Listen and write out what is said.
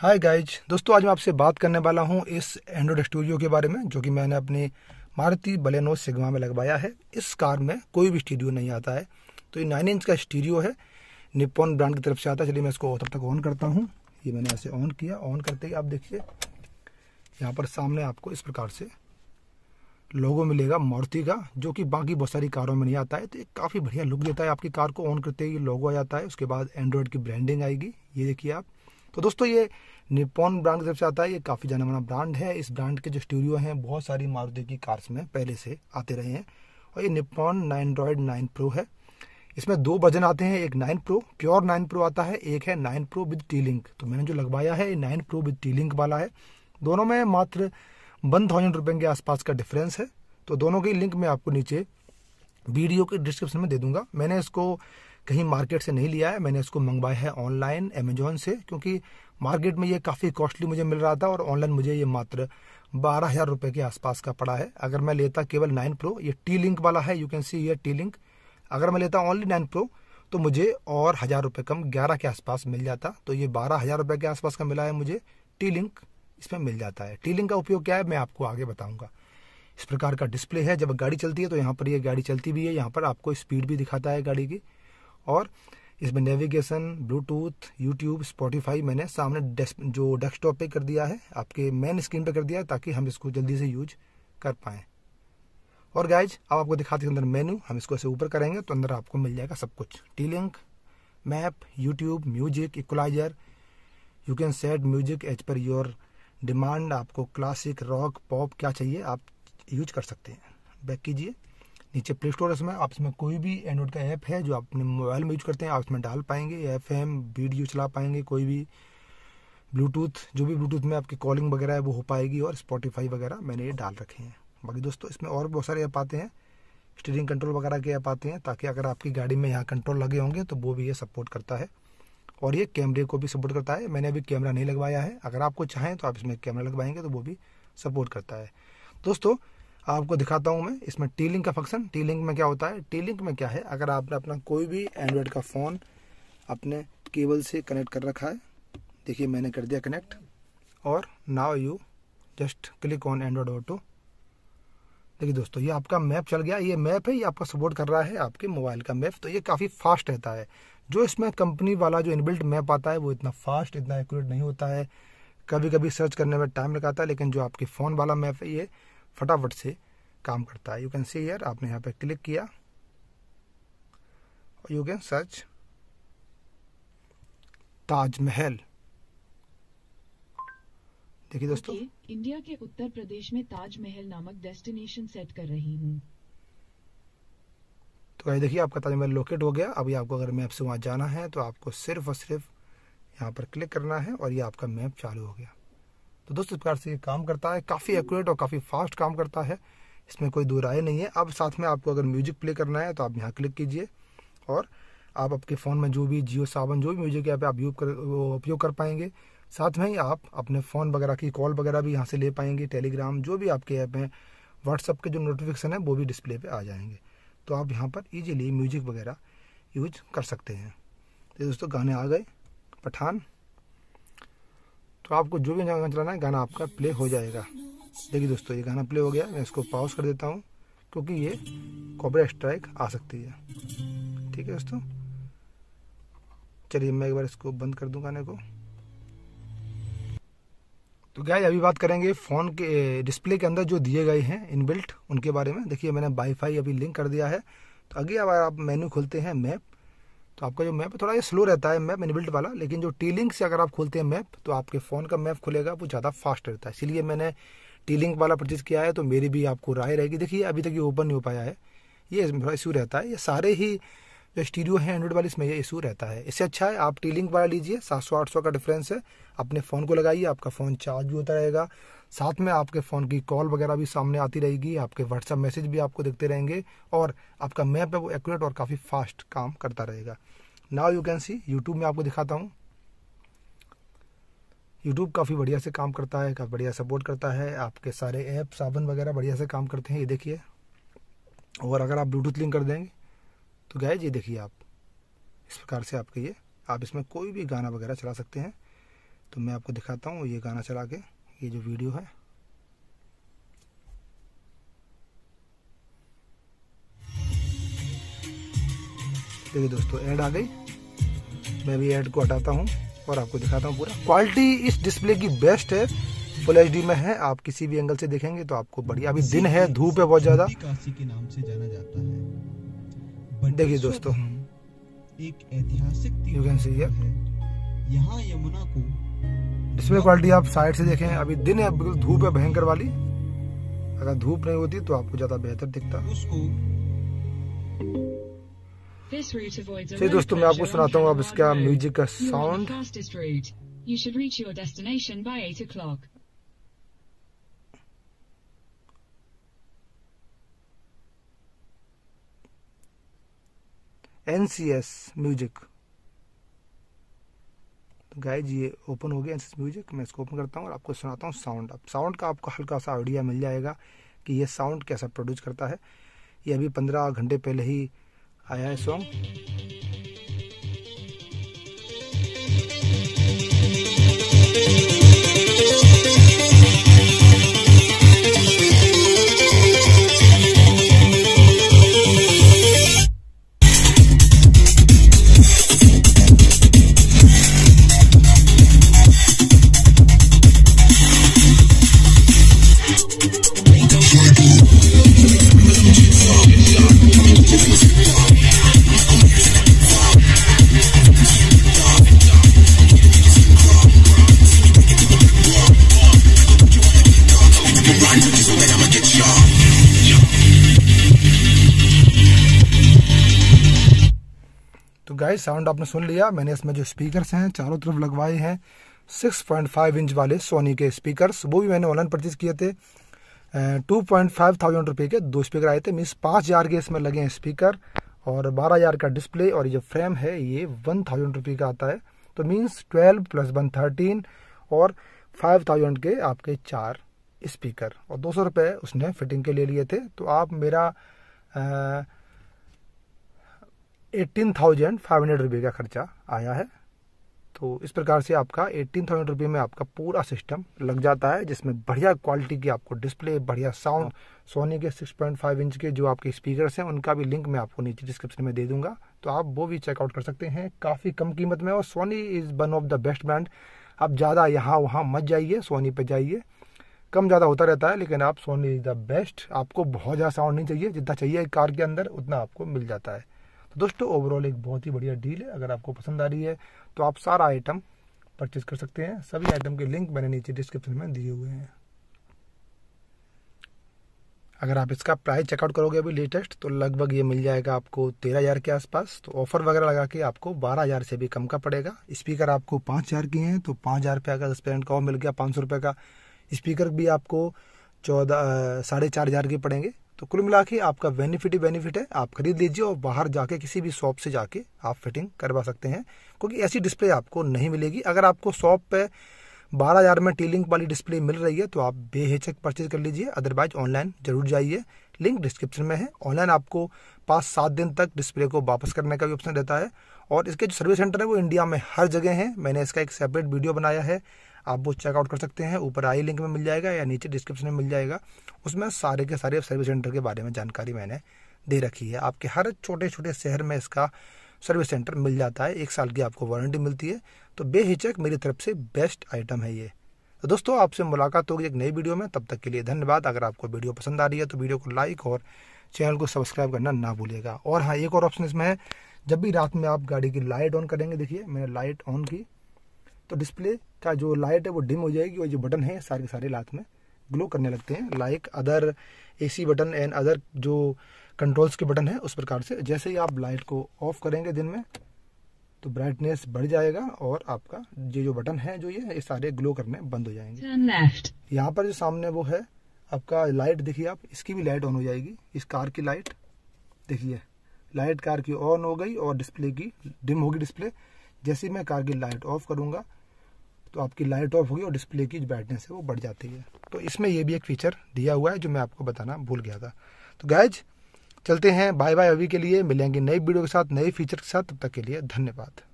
Hi guys दोस्तों आज मैं आपसे बात करने वाला हूँ इस एंड्रॉयड स्टूडियो के बारे में जो कि मैंने अपनी मारुति बलेनो सिग्मा में लगवाया है इस कार में कोई भी स्टूडियो नहीं आता है तो ये नाइन इंच का स्टूडियो है निपोन ब्रांड की तरफ से आता है चलिए मैं इसको तब तक ऑन करता हूँ ये मैंने ऐसे ऑन किया ऑन करते ही आप देखिए यहाँ पर सामने आपको इस प्रकार से लोगो मिलेगा मारुति का जो कि बाकी बहुत सारी कारों में नहीं आता है तो ये काफ़ी बढ़िया लुक देता है आपकी कार को ऑन करते ही लोगो आ जाता है उसके बाद एंड्रॉयड की ब्रांडिंग आएगी ये देखिए आप तो दोस्तों ये निपॉन ब्रांड की तरफ से आता है ये काफ़ी जाना माना ब्रांड है इस ब्रांड के जो स्टूडियो हैं बहुत सारी मारुति की कार्स में पहले से आते रहे हैं और ये निपॉन नाइनड्रॉयड नाइन प्रो है इसमें दो वर्जन आते हैं एक nine pro pure nine pro आता है एक है nine pro with T link तो मैंने जो लगवाया है ये nine pro with T link वाला है दोनों में मात्र वन थाउजेंड रुपये के आसपास का डिफरेंस है तो दोनों की लिंक मैं आपको नीचे वीडियो के डिस्क्रिप्शन में दे दूंगा मैंने इसको कहीं मार्केट से नहीं लिया है मैंने इसको मंगवाया है ऑनलाइन अमेजोन से क्योंकि मार्केट में ये काफ़ी कॉस्टली मुझे मिल रहा था और ऑनलाइन मुझे ये मात्र बारह हज़ार रुपये के आसपास का पड़ा है अगर मैं लेता केवल नाइन प्रो ये टी लिंक वाला है यू कैन सी ये टी लिंक अगर मैं लेता ओनली नाइन प्रो तो मुझे और हज़ार रुपये कम ग्यारह के आसपास मिल जाता तो ये बारह हज़ार रुपये के आसपास का मिला है मुझे टी लिंक इसमें मिल जाता है टी लिंक का उपयोग क्या है मैं आपको आगे बताऊँगा इस प्रकार का डिस्प्ले है जब गाड़ी चलती है तो यहाँ पर ये गाड़ी चलती भी है यहाँ पर आपको स्पीड भी दिखाता है गाड़ी की और इसमें नेविगेशन ब्लूटूथ यूट्यूब स्पॉटिफाई मैंने सामने जो डेस्कटॉप पे कर दिया है आपके मेन स्क्रीन पे कर दिया है ताकि हम इसको जल्दी से यूज कर पाए और गाइज अब आपको दिखाते हैं अंदर मेन्यू हम इसको ऐसे ऊपर करेंगे तो अंदर आपको मिल जाएगा सब कुछ T link map YouTube music equaliser you can set music as per your demand आपको क्लासिक रॉक पॉप क्या चाहिए आप यूज कर सकते हैं बैक कीजिए नीचे प्ले स्टोर इसमें आप इसमें कोई भी एंड्रॉइड का ऐप है जो आप अपने मोबाइल में यूज करते हैं आप इसमें डाल पाएंगे एफ एम वीडियो चला पाएंगे कोई भी ब्लूटूथ जो भी ब्लूटूथ में आपकी कॉलिंग वगैरह है वो हो पाएगी और स्पॉटीफाई वगैरह मैंने ये डाल रखे हैं बाकी दोस्तों इसमें और बहुत सारे ऐप आते हैं स्टीयरिंग कंट्रोल वगैरह के ऐप आते हैं ताकि अगर आपकी गाड़ी में यहाँ कंट्रोल लगे होंगे तो वो भी ये सपोर्ट करता है और ये कैमरे को भी सपोर्ट करता है मैंने अभी कैमरा नहीं लगवाया है अगर आपको चाहें तो आप इसमें कैमरा लगवाएंगे तो वो भी सपोर्ट करता है दोस्तों आपको दिखाता हूं मैं इसमें टी लिंक का फंक्शन टी लिंक में क्या होता है टी लिंक में क्या है अगर आपने अपना कोई भी एंड्रॉयड का फ़ोन अपने केबल से कनेक्ट कर रखा है देखिए मैंने कर दिया कनेक्ट और now you just click on Android auto देखिए दोस्तों ये आपका मैप चल गया ये मैप है ये आपका सपोर्ट कर रहा है आपके मोबाइल का मैप तो ये काफ़ी फास्ट रहता है जो इसमें कंपनी वाला जो इनबिल्ट मैप आता है वो इतना फास्ट इतना एक्यूरेट नहीं होता है कभी कभी सर्च करने में टाइम लगाता है लेकिन जो आपके फ़ोन वाला मैप है ये फटाफट से काम करता है यू कैन सी हेयर आपने यहाँ पे क्लिक किया और यू कैन सर्च ताजमहल देखिए दोस्तों okay, इंडिया के उत्तर प्रदेश में ताजमहल नामक डेस्टिनेशन सेट कर रही हूँ तो गाइस देखिए आपका ताजमहल लोकेट हो गया अभी आपको अगर मैप से वहाँ जाना है तो आपको सिर्फ और सिर्फ यहाँ पर क्लिक करना है और ये आपका मैप चालू हो गया तो दोस्तों इस प्रकार से ये काम करता है काफ़ी एक्यूरेट और काफ़ी फास्ट काम करता है इसमें कोई दो राय नहीं है अब साथ में आपको अगर म्यूजिक प्ले करना है तो आप यहाँ क्लिक कीजिए और आप आपके फ़ोन में जो भी जियो सावन जो भी म्यूजिक ऐप आप यूज कर उपयोग कर पाएंगे साथ में ही आप अपने फ़ोन वगैरह की कॉल वगैरह भी यहाँ से ले पाएंगे टेलीग्राम जो भी आपके ऐप हैं व्हाट्सअप के जो नोटिफिकेशन है वो भी डिस्प्ले पर आ जाएंगे तो आप यहाँ पर ईजिली म्यूजिक वगैरह यूज कर सकते हैं तो दोस्तों गाने आ गए पठान तो आपको जो भी गाना चलाना है गाना आपका प्ले हो जाएगा देखिए दोस्तों ये गाना प्ले हो गया मैं इसको पॉज कर देता हूँ क्योंकि ये कॉपर स्ट्राइक आ सकती है ठीक है दोस्तों चलिए मैं एक बार इसको बंद कर दूँ गाने को तो गाय अभी बात करेंगे फ़ोन के डिस्प्ले के अंदर जो दिए गए हैं इनबिल्ट उनके बारे में देखिए मैंने वाईफाई अभी लिंक कर दिया है तो अगली बार आप मेन्यू खोलते हैं मैप तो आपका जो मैप है थोड़ा ये स्लो रहता है मैप इनबिल्ट वाला लेकिन जो टी लिंक से अगर आप खोलते हैं मैप तो आपके फ़ोन का मैप खुलेगा वो ज़्यादा फास्ट रहता है इसीलिए मैंने टी लिंक वाला परचेज़ किया है तो मेरी भी आपको राय रहेगी देखिए अभी तक ये ओपन नहीं हो पाया है ये थोड़ा इश्यू रहता है ये सारे ही जो स्टीरियो है एंड्रॉइड वाले इसमें यह इशू रहता है इससे अच्छा है आप टी लिंक वाला लीजिए सात सौ आठ सौ का डिफरेंस है अपने फ़ोन को लगाइए आपका फ़ोन चार्ज भी होता रहेगा साथ में आपके फ़ोन की कॉल वगैरह भी सामने आती रहेगी आपके व्हाट्सअप मैसेज भी आपको देखते रहेंगे और आपका मैप है वो एक्यूरेट और काफ़ी फास्ट काम करता रहेगा now you can see YouTube में आपको दिखाता हूँ यूट्यूब काफ़ी बढ़िया से काम करता है काफ़ी बढ़िया सपोर्ट करता है आपके सारे ऐप साबन वगैरह बढ़िया से काम करते हैं ये देखिए और अगर आप ब्लूटूथ लिंक कर देंगे तो गए ये देखिए आप इस प्रकार से आपके ये आप इसमें कोई भी गाना वगैरह चला सकते हैं तो मैं आपको दिखाता हूँ ये गाना चला के ये जो वीडियो है देखिए दोस्तों ऐड आ गई मैं भी ऐड को हटाता हूँ और आपको दिखाता हूँ पूरा क्वालिटी इस डिस्प्ले की बेस्ट है फुल एच में है आप किसी भी एंगल से देखेंगे तो आपको बढ़िया अभी दिन है धूप है बहुत ज़्यादा के नाम से जाना जाता है देखिए दोस्तों एक ऐतिहासिक यू कैन सी यहाँ यमुना को डिस्प्ले क्वालिटी आप साइड से देखें अभी दिन है बिल्कुल धूप है भयंकर वाली अगर धूप नहीं होती तो आपको ज्यादा बेहतर दिखता उसको चलिए दोस्तों मैं आपको सुनाता हूँ अब इसका म्यूजिक का sound You should reach your destination by 8 o'clock. NCS music guys ये ओपन हो गया एनसीएस म्यूजिक मैं इसको ओपन करता हूँ और आपको सुनाता हूँ साउंड अब साउंड का आपको हल्का सा आइडिया मिल जाएगा कि ये साउंड कैसा प्रोड्यूस करता है ये अभी पंद्रह घंटे पहले ही आया है सॉन्ग गाइस साउंड आपने सुन लिया मैंने इसमें जो स्पीकर्स हैं चारों तरफ लगवाए हैं 6.5 इंच वाले सोनी के स्पीकर्स वो भी मैंने ऑनलाइन परचेज किए थे टू पॉइंट फाइव थाउजेंड रुपये के दो स्पीकर आए थे मीन्स पाँच हज़ार के इसमें लगे हैं स्पीकर और बारह हज़ार का डिस्प्ले और ये जो फ्रेम है ये वन थाउजेंड रुपये का आता है तो means twelve plus one thirteen और फाइव थाउजेंड के आपके चार स्पीकर और दो सौ रुपये उसने फिटिंग के ले लिए थे तो आप मेरा आ, एटीन थाउजेंड फाइव हंड्रेड रुपये का खर्चा आया है तो इस प्रकार से आपका एट्टीन थाउजेंड रुपये में आपका पूरा सिस्टम लग जाता है जिसमें बढ़िया क्वालिटी की आपको डिस्प्ले बढ़िया साउंड सोनी के सिक्स पॉइंट फाइव इंच के जो आपके स्पीकर्स हैं उनका भी लिंक मैं आपको नीचे डिस्क्रिप्शन में दे दूंगा तो आप वो भी चेकआउट कर सकते हैं काफ़ी कम कीमत में और Sony is one of the best brand आप ज़्यादा यहाँ वहाँ मत जाइए सोनी पर जाइए कम ज़्यादा होता रहता है लेकिन आप सोनी इज़ द बेस्ट आपको बहुत ज़्यादा साउंड नहीं चाहिए जितना चाहिए कार के अंदर उतना आपको मिल जाता है दोस्तों ओवरऑल एक बहुत ही बढ़िया डील है अगर आपको पसंद आ रही है तो आप सारा आइटम परचेज कर सकते हैं सभी आइटम के लिंक मैंने नीचे डिस्क्रिप्शन में दिए हुए हैं अगर आप इसका प्राइस चेकआउट करोगे अभी लेटेस्ट तो लगभग ये मिल जाएगा आपको तेरह हज़ार के आसपास तो ऑफर वगैरह लगा के आपको बारह हज़ार से भी कम का पड़ेगा स्पीकर आपको पाँच हज़ार के हैं तो पाँच हज़ार रुपये का दस परसेंट का और मिल गया पाँच सौ रुपये का स्पीकर भी आपको चौदह साढ़े चार हज़ार के पड़ेंगे तो कुल मिला के आपका बेनिफिट ही बेनिफिट है आप खरीद लीजिए और बाहर जाके किसी भी शॉप से जाके आप फिटिंग करवा सकते हैं क्योंकि ऐसी डिस्प्ले आपको नहीं मिलेगी अगर आपको शॉप पे बारह हज़ार में टीलिंग वाली डिस्प्ले मिल रही है तो आप बेहिचक परचेज कर लीजिए अदरवाइज ऑनलाइन जरूर जाइए लिंक डिस्क्रिप्शन में है ऑनलाइन आपको पाँच सात दिन तक डिस्प्ले को वापस करने का भी ऑप्शन रहता है और इसके जो सर्विस सेंटर है वो इंडिया में हर जगह हैं मैंने इसका एक सेपरेट वीडियो बनाया है आप वो चेकआउट कर सकते हैं ऊपर आई लिंक में मिल जाएगा या नीचे डिस्क्रिप्शन में मिल जाएगा उसमें सारे के सारे सर्विस सेंटर के बारे में जानकारी मैंने दे रखी है आपके हर छोटे छोटे शहर में इसका सर्विस सेंटर मिल जाता है एक साल की आपको वारंटी मिलती है तो बेहिचक मेरी तरफ से बेस्ट आइटम है ये तो दोस्तों आपसे मुलाकात होगी एक नई वीडियो में तब तक के लिए धन्यवाद अगर आपको वीडियो पसंद आ रही है तो वीडियो को लाइक और चैनल को सब्सक्राइब करना ना भूलिएगा और हाँ एक और ऑप्शन इसमें है जब भी रात में आप गाड़ी की लाइट ऑन करेंगे देखिए मैंने लाइट ऑन की तो डिस्प्ले का जो लाइट है वो डिम हो जाएगी और जो बटन है सारे के सारे रात में ग्लो करने लगते हैं like other AC button and other जो कंट्रोल्स के बटन है उस प्रकार से जैसे ही आप लाइट को ऑफ करेंगे दिन में तो ब्राइटनेस बढ़ जाएगा और आपका ये जो बटन है जो ये ये सारे ग्लो करने बंद हो जाएंगे यहाँ पर जो सामने वो है आपका लाइट देखिए आप इसकी भी लाइट ऑन हो जाएगी इस कार की लाइट देखिए लाइट कार की ऑन हो गई और डिस्प्ले की डिम होगी डिस्प्ले जैसे ही मैं कार की लाइट ऑफ करूंगा तो आपकी लाइट ऑफ होगी और डिस्प्ले की ब्राइटनेस है वो बढ़ जाती है तो इसमें ये भी एक फीचर दिया हुआ है जो मैं आपको बताना भूल गया था तो गैज चलते हैं बाय बाय अभी के लिए मिलेंगे नई वीडियो के साथ नए फीचर के साथ तब तक के लिए धन्यवाद